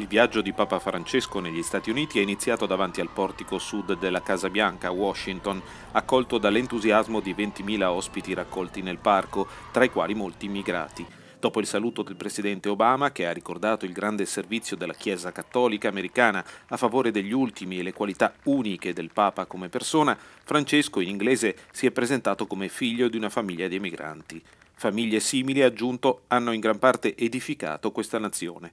Il viaggio di Papa Francesco negli Stati Uniti è iniziato davanti al portico sud della Casa Bianca Washington, accolto dall'entusiasmo di 20.000 ospiti raccolti nel parco, tra i quali molti immigrati. Dopo il saluto del presidente Obama, che ha ricordato il grande servizio della Chiesa cattolica americana a favore degli ultimi e le qualità uniche del Papa come persona, Francesco in inglese si è presentato come figlio di una famiglia di emigranti. Famiglie simili, ha aggiunto, hanno in gran parte edificato questa nazione.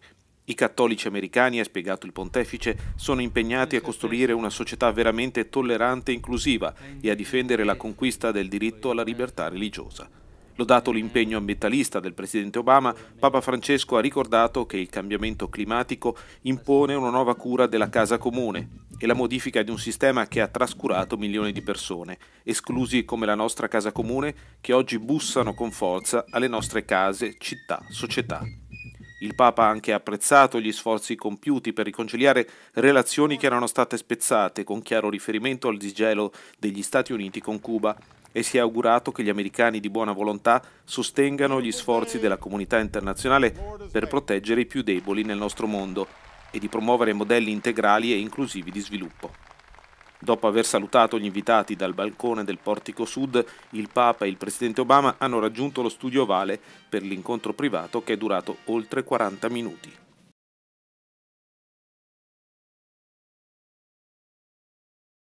I cattolici americani, ha spiegato il pontefice, sono impegnati a costruire una società veramente tollerante e inclusiva e a difendere la conquista del diritto alla libertà religiosa. Lodato l'impegno ambientalista del presidente Obama, Papa Francesco ha ricordato che il cambiamento climatico impone una nuova cura della casa comune e la modifica di un sistema che ha trascurato milioni di persone, esclusi come la nostra casa comune, che oggi bussano con forza alle nostre case, città, società. Il Papa ha anche apprezzato gli sforzi compiuti per riconciliare relazioni che erano state spezzate, con chiaro riferimento al disgelo degli Stati Uniti con Cuba, e si è augurato che gli americani di buona volontà sostengano gli sforzi della comunità internazionale per proteggere i più deboli nel nostro mondo e di promuovere modelli integrali e inclusivi di sviluppo. Dopo aver salutato gli invitati dal balcone del portico sud, il Papa e il Presidente Obama hanno raggiunto lo studio ovale per l'incontro privato che è durato oltre 40 minuti.